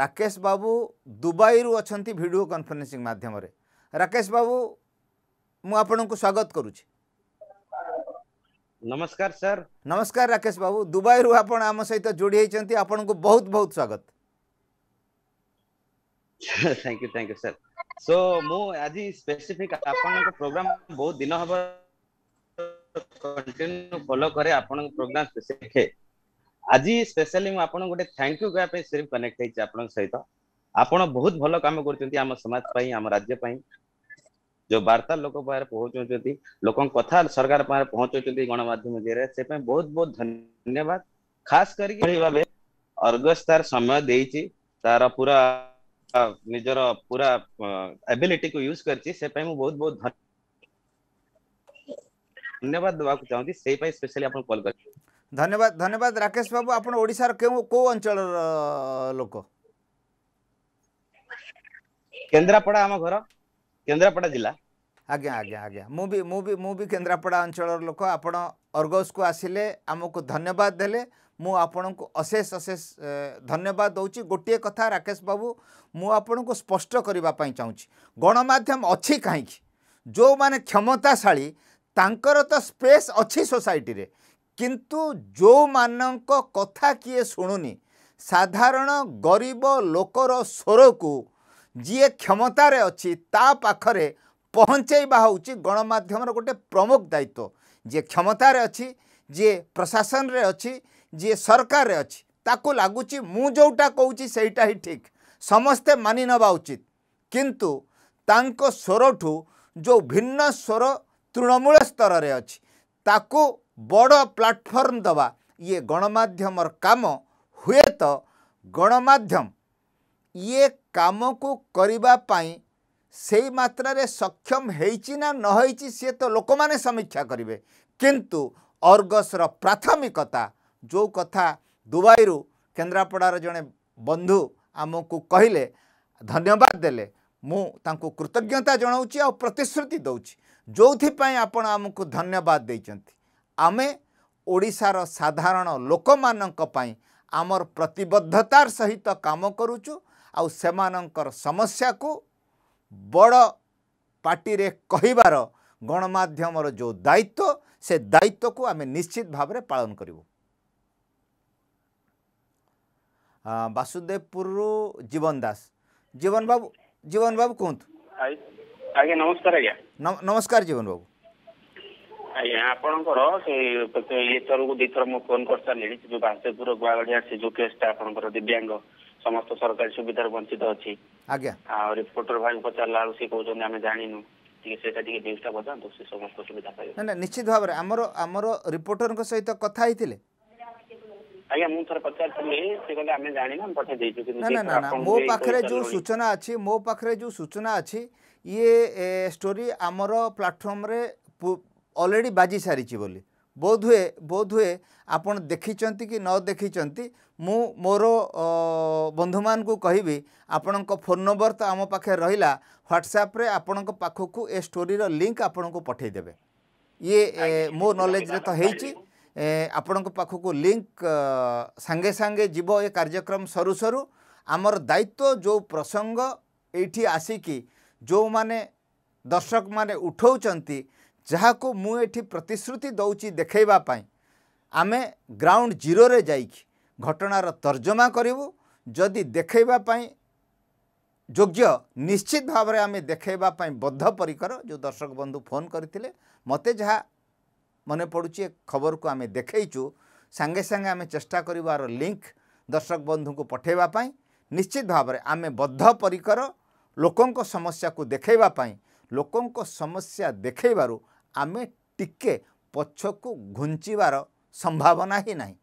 राकेश बाबू Dubai रु अच्छा भिड कन्फरेन्सींग मध्यम राकेश बाबू मुझे स्वागत करुच नमस्कार सर नमस्कार राकेश बाबू दुबई रु आप सहित जोड़ी आपन को बहुत बहुत स्वागत thank you thank you sir so मु आज स्पेसिफिक प्रोग्राम बहुत दिन हम कंटिन्यू फॉलो करे आपन प्रोग्राम स्पेसिफिक आज स्पेशली गोटे थैंक यू कहते सिर्फ कनेक्ट सहित आप बहुत भल कम कर राज्य जो वार्ता लोक पहुंचा लोक कथा सरकार पहुंचा गणमाध्यम जरिए से बहुत बहुत धन्यवाद खास कर समय दे तार पूरा निजर पूरा एबिलिटी को यूज कर बहुत धन्यवाद देवा चाहती से कल कर ଧନ୍ୟବାଦ ଧନ୍ୟବାଦ ରାକେଶ ବାବୁ ଆପଣ ଓଡ଼ିଶାର କେଉଁ କେଉଁ ଅଞ୍ଚଳର ଲୋକ କେନ୍ଦ୍ରାପଡ଼ା ଆମ ଘର କେନ୍ଦ୍ରାପଡ଼ା ଜିଲ୍ଲା ଆଜ୍ଞା ଆଜ୍ଞା ଆଜ୍ଞା ମୁଁ ବି ମୁଁ ବି ମୁଁ ବି କେନ୍ଦ୍ରାପଡ଼ା ଅଞ୍ଚଳର ଲୋକ ଆପଣ ଅର୍ଗସ୍କୁ ଆସିଲେ ଆମକୁ ଧନ୍ୟବାଦ ଦେଲେ ମୁଁ ଆପଣଙ୍କୁ ଅଶେଷ ଅଶେଷ ଧନ୍ୟବାଦ ଦେଉଛି ଗୋଟିଏ କଥା ରାକେଶ ବାବୁ ମୁଁ ଆପଣଙ୍କୁ ସ୍ପଷ୍ଟ କରିବା ପାଇଁ ଚାହୁଁଛି ଗଣମାଧ୍ୟମ ଅଛି କାହିଁକି ଯେଉଁମାନେ କ୍ଷମତାଶାଳୀ ତାଙ୍କର ତ ସ୍ପେସ୍ ଅଛି ସୋସାଇଟିରେ କିନ୍ତୁ ଯେଉଁମାନଙ୍କ କଥା କିଏ ଶୁଣୁନି ସାଧାରଣ ଗରିବ ଲୋକର ସ୍ୱରକୁ ଯିଏ କ୍ଷମତାରେ ଅଛି ତା ପାଖରେ ପହଞ୍ଚାଇବା ହେଉଛି ଗଣମାଧ୍ୟମର ଗୋଟେ ପ୍ରମୁଖ ଦାୟିତ୍ୱ ଯିଏ କ୍ଷମତାରେ ଅଛି ଯିଏ ପ୍ରଶାସନରେ ଅଛି ଯିଏ ସରକାରରେ ଅଛି ତାକୁ ଲାଗୁଛି ମୁଁ ଯେଉଁଟା କହୁଛି ସେଇଟା ହିଁ ଠିକ୍ ସମସ୍ତେ ମାନି ନେବା ଉଚିତ କିନ୍ତୁ ତାଙ୍କ ସ୍ୱରଠୁ ଯେଉଁ ଭିନ୍ନ ସ୍ୱର ତୃଣମୂଳ ସ୍ତରରେ ଅଛି ତାକୁ ବଡ଼ ପ୍ଲାଟଫର୍ମ ଦେବା ଇଏ ଗଣମାଧ୍ୟମର କାମ ହୁଏତ ଗଣମାଧ୍ୟମ ଇଏ କାମକୁ କରିବା ପାଇଁ ସେଇ ମାତ୍ରାରେ ସକ୍ଷମ ହେଇଛି ନା ନ ହେଇଛି ସିଏ ତ ଲୋକମାନେ ସମୀକ୍ଷା କରିବେ କିନ୍ତୁ ଅର୍ଗସର ପ୍ରାଥମିକତା ଯେଉଁ କଥା ଦୁବାଇରୁ କେନ୍ଦ୍ରାପଡ଼ାର ଜଣେ ବନ୍ଧୁ ଆମକୁ କହିଲେ ଧନ୍ୟବାଦ ଦେଲେ ମୁଁ ତାଙ୍କୁ କୃତଜ୍ଞତା ଜଣାଉଛି ଆଉ ପ୍ରତିଶ୍ରୁତି ଦେଉଛି ଯେଉଁଥିପାଇଁ ଆପଣ ଆମକୁ ଧନ୍ୟବାଦ ଦେଇଛନ୍ତି ଆମେ ଓଡ଼ିଶାର ସାଧାରଣ ଲୋକମାନଙ୍କ ପାଇଁ ଆମର ପ୍ରତିବଦ୍ଧତାର ସହିତ କାମ କରୁଛୁ ଆଉ ସେମାନଙ୍କର ସମସ୍ୟାକୁ ବଡ଼ ପାଟିରେ କହିବାର ଗଣମାଧ୍ୟମର ଯେଉଁ ଦାୟିତ୍ୱ ସେ ଦାୟିତ୍ୱକୁ ଆମେ ନିଶ୍ଚିତ ଭାବରେ ପାଳନ କରିବୁ ବାସୁଦେବପୁରରୁ ଜୀବନ ଦାସ ଜୀବନ ବାବୁ ଜୀବନ ବାବୁ କୁହନ୍ତୁ ଆଜ୍ଞା ନମସ୍କାର ଆଜ୍ଞା ନମସ୍କାର ଜୀବନ ବାବୁ ଆଜ୍ଞା ଆପଣଙ୍କର ସେ ଇଏ ଥରକୁ ଥର ମୁଁ ଫୋନ କରିସାରିଲିଣି ସେ ଯୋଉ ବାସେପୁର ଗୁଆଗଡିଆ ସେ ଯୋଉ ଟା ଆପଣଙ୍କର ଦିବ୍ୟାଙ୍ଗ ସମସ୍ତ ସରକାରୀ ସୁବିଧାରୁ ବଞ୍ଚିତ ଅଛି ଆଜ୍ଞା ଆଉ ରିପୋର୍ଟର ଭାଇ ପଚାରିଲା ବେଳକୁ ସେ କହୁଛନ୍ତି ଆମେ ଜାଣିନୁ ଟିକେ ସେଇଟା ଟିକେ ନ୍ୟୁଜଟା ବଜାନ୍ତୁ ସେ ସମସ୍ତ ସୁବିଧା ପାଇବେ ନା ନା ନିଶ୍ଚିତ ଭାବରେ ଆମର ଆମର ରିପୋର୍ଟରଙ୍କ ସହିତ କଥା ହେଇଥିଲେ ଆଜ୍ଞା ମୁଁ ଥରେ ପଚାରିଥିଲି ସେ କହିଲେ ଆମେ ଜାଣିନୁ ଆମେ ପଠାଇ ଦେଇଛୁ କିନ୍ତୁ ନା ନା ନା ମୋ ପାଖରେ ଯୋଉ ସୂଚନା ଅଛି ମୋ ପାଖରେ ଯୋଉ ସୂଚନା ଅଛି ଇଏ ଷ୍ଟୋରି ଆମର ପ୍ଲାଟଫର୍ମରେ ଅଲରେଡ଼ି ବାଜି ସାରିଛି ବୋଲି ବୋଧହୁଏ ବୋଧହୁଏ ଆପଣ ଦେଖିଛନ୍ତି କି ନ ଦେଖିଛନ୍ତି ମୁଁ ମୋର ବନ୍ଧୁମାନଙ୍କୁ କହିବି ଆପଣଙ୍କ ଫୋନ୍ ନମ୍ବର ତ ଆମ ପାଖରେ ରହିଲା ହ୍ୱାଟ୍ସଆପ୍ରେ ଆପଣଙ୍କ ପାଖକୁ ଏ ଷ୍ଟୋରିର ଲିଙ୍କ୍ ଆପଣଙ୍କୁ ପଠାଇଦେବେ ଇଏ ମୋ ନଲେଜରେ ତ ହେଇଛି ଆପଣଙ୍କ ପାଖକୁ ଲିଙ୍କ୍ ସାଙ୍ଗେ ସାଙ୍ଗେ ଯିବ ଏ କାର୍ଯ୍ୟକ୍ରମ ସରୁ ସରୁ ଆମର ଦାୟିତ୍ୱ ଯେଉଁ ପ୍ରସଙ୍ଗ ଏଇଠି ଆସିକି ଯେଉଁମାନେ ଦର୍ଶକମାନେ ଉଠାଉଛନ୍ତି ଯାହାକୁ ମୁଁ ଏଠି ପ୍ରତିଶ୍ରୁତି ଦେଉଛି ଦେଖାଇବା ପାଇଁ ଆମେ ଗ୍ରାଉଣ୍ଡ ଜିରୋରେ ଯାଇକି ଘଟଣାର ତର୍ଜମା କରିବୁ ଯଦି ଦେଖାଇବା ପାଇଁ ଯୋଗ୍ୟ ନିଶ୍ଚିତ ଭାବରେ ଆମେ ଦେଖାଇବା ପାଇଁ ବଦ୍ଧ ପରିକର ଯେଉଁ ଦର୍ଶକ ବନ୍ଧୁ ଫୋନ୍ କରିଥିଲେ ମୋତେ ଯାହା ମନେ ପଡ଼ୁଛି ଏ ଖବରକୁ ଆମେ ଦେଖାଇଛୁ ସାଙ୍ଗେ ସାଙ୍ଗେ ଆମେ ଚେଷ୍ଟା କରିବୁ ଆର ଲିଙ୍କ ଦର୍ଶକ ବନ୍ଧୁଙ୍କୁ ପଠାଇବା ପାଇଁ ନିଶ୍ଚିତ ଭାବରେ ଆମେ ବଦ୍ଧ ପରିକର ଲୋକଙ୍କ ସମସ୍ୟାକୁ ଦେଖାଇବା ପାଇଁ ଲୋକଙ୍କ ସମସ୍ୟା ଦେଖାଇବାରୁ ଆମେ ଟିକେ ପଛକୁ ଘୁଞ୍ଚିବାର ସମ୍ଭାବନା ହିଁ ନାହିଁ